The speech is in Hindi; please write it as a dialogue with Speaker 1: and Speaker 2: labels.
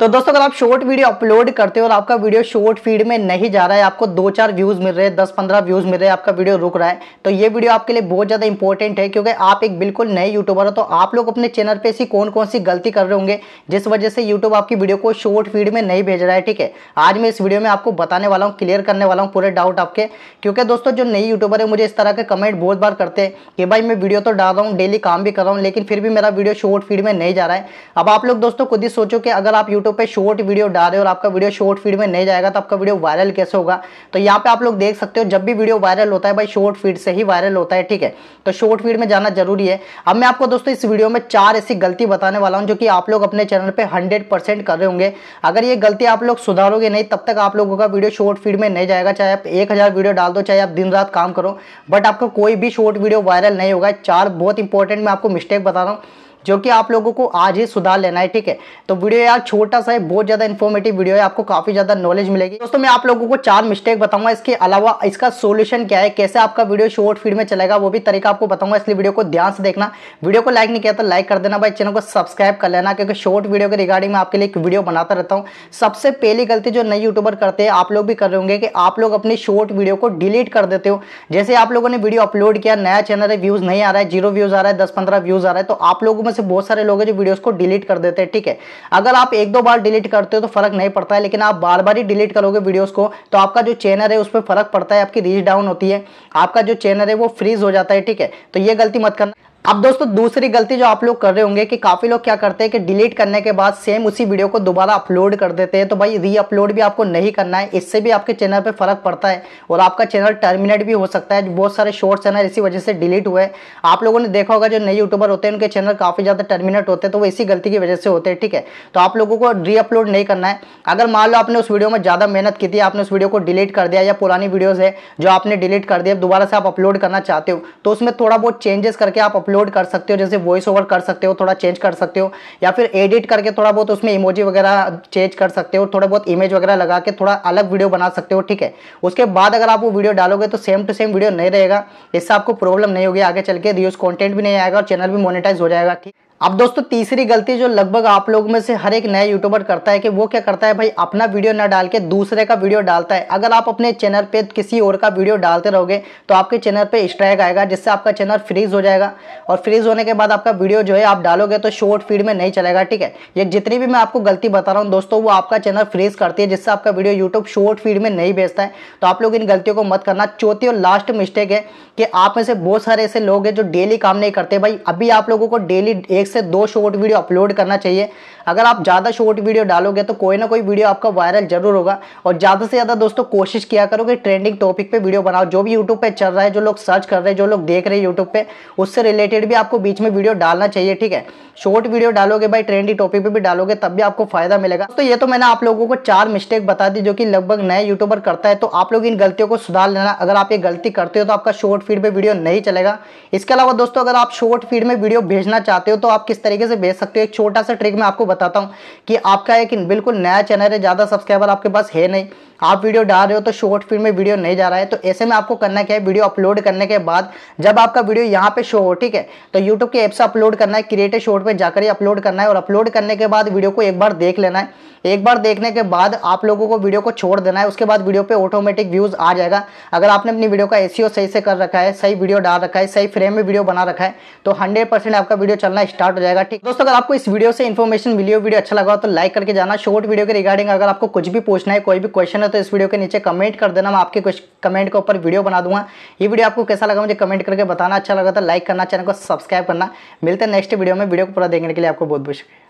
Speaker 1: तो दोस्तों अगर आप शॉर्ट वीडियो अपलोड करते हो और आपका वीडियो शॉर्ट फीड में नहीं जा रहा है आपको दो चार व्यूज़ मिल रहे हैं दस पंद्रह व्यूज़ मिल रहे हैं आपका वीडियो रुक रहा है तो ये वीडियो आपके लिए बहुत ज़्यादा इंपॉर्टेंट है क्योंकि आप एक बिल्कुल नए यूट्यूबर हो तो आप लोग अपने चैनल पर ऐसी कौन कौन सी गलती कर रहे होंगे जिस वजह से यूट्यूब आपकी वीडियो को शॉर्ट फीड में नहीं भेज रहा है ठीक है आज मैं इस वीडियो में आपको बताने वाला हूँ क्लियर करने वाला हूँ पूरे डाउट आपके क्योंकि दोस्तों जो नई यूट्यूबर है मुझे इस तरह के कमेंट बहुत बार करते हैं कि भाई मैं वीडियो तो डाल रहा हूँ डेली काम भी कर रहा हूँ लेकिन फिर भी मेरा वीडियो शॉर्ट फीड में नहीं जा रहा है अब आप लोग दोस्तों खुद ही सोचो कि अगर आप यूट्यूब यूट्यूब पे शॉर्ट वीडियो डाले और आपका वीडियो शॉर्ट फीड में नहीं जाएगा तो आपका वीडियो वायरल कैसे होगा तो यहाँ पे आप लोग देख सकते हो जब भी वीडियो वायरल होता है भाई शॉर्ट फीड से ही वायरल होता है ठीक है तो शॉर्ट फीड में जाना जरूरी है अब मैं आपको दोस्तों इस वीडियो में चार ऐसी गलती बताने वाला हूँ जो कि आप लोग अपने चैनल पर हंड्रेड कर रहे होंगे अगर ये गलती आप लोग सुधारोगे नहीं तब तक आप लोगों का वीडियो शॉर्ट फीड में नहीं जाएगा चाहे आप एक वीडियो डाल दो चाहे आप दिन रात काम करो बट आपका कोई भी शॉर्ट वीडियो वायरल नहीं होगा चार बहुत इंपॉर्टेंट मैं आपको मिस्टेक बता रहा हूँ जो कि आप लोगों को आज ही सुधार लेना है ठीक है तो वीडियो यार छोटा सा है बहुत ज़्यादा इन्फॉर्मेटिव वीडियो है आपको काफ़ी ज़्यादा नॉलेज मिलेगी दोस्तों मैं आप लोगों को चार मिस्टेक बताऊंगा इसके अलावा इसका सोल्यूशन क्या है कैसे आपका वीडियो शॉर्ट फीड में चलेगा वो भी तरीका आपको बताऊंगा इसलिए वीडियो को ध्यान से देखना वीडियो को लाइक नहीं किया तो लाइक कर देना भाई चैनल को सब्सक्राइब कर लेना क्योंकि शॉर्ट वीडियो के रिगार्डिंग मैं आपके लिए एक वीडियो बनाता रहता हूँ सबसे पहली गलती जो नई यूट्यूबर करते हैं आप लोग भी कर रहे होंगे कि आप लोग अपनी शॉर्ट वीडियो को डिलीट कर देते हो जैसे आप लोगों ने वीडियो अपलोड किया नया चैनल है व्यूज़ नहीं आ रहा है जीरो व्यूज़ आ रहा है दस पंद्रह व्यूज़ आ रहा है तो आप लोगों में से बहुत सारे लोग हैं जो वीडियोस को डिलीट कर देते हैं ठीक है अगर आप एक दो बार डिलीट करते हो तो फर्क नहीं पड़ता है लेकिन आप बार बार ही डिलीट करोगे वीडियोस को तो आपका जो चैनल है उस पर फर्क पड़ता है आपकी रीच डाउन होती है आपका जो चैनल है वो फ्रीज हो जाता है ठीक है तो ये गलती मत करना अब दोस्तों दूसरी गलती जो आप लोग कर रहे होंगे कि काफ़ी लोग क्या करते हैं कि डिलीट करने के बाद सेम उसी वीडियो को दोबारा अपलोड कर देते हैं तो भाई री अपलोड भी आपको नहीं करना है इससे भी आपके चैनल पे फ़र्क पड़ता है और आपका चैनल टर्मिनेट भी हो सकता है बहुत सारे शॉर्ट्स चैनल इसी वजह से डिलीट हुए आप लोगों ने देखा होगा जो नए यूट्यूबर होते हैं उनके चैनल काफ़ी ज़्यादा टर्मिनेट होते हैं तो वो इसी गलती की वजह से होते हैं ठीक है तो आप लोगों को री अपलोड नहीं करना है अगर मान लो आपने उस वीडियो में ज़्यादा मेहनत की थी आपने उस वीडियो को डिलीट कर दिया या पुरानी वीडियोज़ है जो आपने डिलीट कर दिया दोबारा से आप अपलोड करना चाहते हो तो उसमें थोड़ा बहुत चेंजेस करके आप अपलोड कर सकते हो जैसे वॉइस ओवर कर सकते हो थोड़ा चेंज कर सकते हो या फिर एडिट करके थोड़ा बहुत उसमें इमोजी वगैरह चेंज कर सकते हो थोड़ा बहुत इमेज वगैरह लगा के थोड़ा अलग वीडियो बना सकते हो ठीक है उसके बाद अगर आप वो वीडियो डालोगे तो सेम टू सेम वीडियो नहीं रहेगा इससे आपको प्रॉब्लम नहीं होगी आगे चल के रिव्यूज कॉन्टेंट भी नहीं आएगा और चैनल भी मोनिटाइज हो जाएगा ठीक है अब दोस्तों तीसरी गलती जो लगभग आप लोग में से हर एक नए यूट्यूबर करता है कि वो क्या करता है भाई अपना वीडियो ना डाल के दूसरे का वीडियो डालता है अगर आप अपने चैनल पे किसी और का वीडियो डालते रहोगे तो आपके चैनल पे स्ट्राइक आएगा जिससे आपका चैनल फ्रीज हो जाएगा और फ्रीज होने के बाद आपका वीडियो जो है आप डालोगे तो शॉर्ट फीड में नहीं चलेगा ठीक है ये जितनी भी मैं आपको गलती बता रहा हूँ दोस्तों वो आपका चैनल फ्रीज करती है जिससे आपका वीडियो यूट्यूब शॉर्ट फीड में नहीं भेजता है तो आप लोग इन गलतियों को मत करना चौथी और लास्ट मिस्टेक है कि आप में से बहुत सारे ऐसे लोग हैं जो डेली काम नहीं करते भाई अभी आप लोगों को डेली एक एक से दो शॉर्ट वीडियो अपलोड करना चाहिए अगर आप ज़्यादा शॉर्ट वीडियो डालोगे तो कोई ना कोई वीडियो आपका वायरल जरूर होगा और ज़्यादा से ज़्यादा दोस्तों कोशिश किया करो कि ट्रेंडिंग टॉपिक पे वीडियो बनाओ जो भी यूट्यूब पे चल रहा है जो लोग सर्च कर रहे हैं जो लोग देख रहे हैं यूट्यूब पे उससे रिलेटेड भी आपको बीच में वीडियो डालना चाहिए ठीक है शॉर्ट वीडियो डालोगे भाई ट्रेंडिंग टॉपिक पर भी डालोगे तब भी आपको फायदा मिलेगा तो ये तो मैंने आप लोगों को चार मिस्टेक बता दी जो कि लगभग नए यूट्यूबर करता है तो आप लोग इन गलतियों को सुधार लेना अगर आप ये गलती करते हो तो आपका शॉर्ट फीड पर वीडियो नहीं चलेगा इसके अलावा दोस्तों अगर आप शॉर्ट फीड में वीडियो भेजना चाहते हो तो आप आप किस तरीके से भेज सकते हो एक छोटा सा ट्रिक मैं आपको बताता हूँ कि आपका एक बिल्कुल नया चैनल है ज़्यादा सब्सक्राइबर आपके पास है नहीं आप वीडियो डाल रहे हो तो शॉर्ट फिल्म में वीडियो नहीं जा रहा है तो ऐसे में आपको करना क्या है वीडियो अपलोड करने के बाद जब आपका वीडियो यहाँ पे शो हो ठीक है तो यूट्यूब के ऐप से अपलोड करना है क्रिएटिव शॉर्ट पर जाकर ही अपलोड करना है और अपलोड करने के बाद वीडियो को एक बार देख लेना है एक बार देखने के बाद आप लोगों को वीडियो को छोड़ देना है उसके बाद वीडियो पे ऑटोमेटिक व्यूज़ आ जाएगा अगर आपने अपनी वीडियो का एसीओ e सही से कर रखा है सही वीडियो डाल रखा है सही फ्रेम में वीडियो बना रखा है तो हंड्रेड आपका वीडियो चलना स्टार्ट हो जाएगा ठीक दोस्तों अगर आपको इस वीडियो से इन्फॉर्मेशन मिली हो वीडियो अच्छा लगा तो लाइक करके जाना शॉर्ट वीडियो के रिगार्डिंग अगर आपको कुछ भी पूछना है कोई भी क्वेश्चन है तो इस वीडियो के नीचे कमेंट कर देना मैं आपके कमेंट के ऊपर वीडियो बना दूंगा ये वीडियो आपको कैसा लगा मुझे कमेंट करके बताना अच्छा लगा तो लाइक करना चैनल को सब्सक्राइब करना मिलते हैं नेक्स्ट वीडियो में वीडियो को पूरा देखने के लिए आपको बहुत बहुत शुक्रिया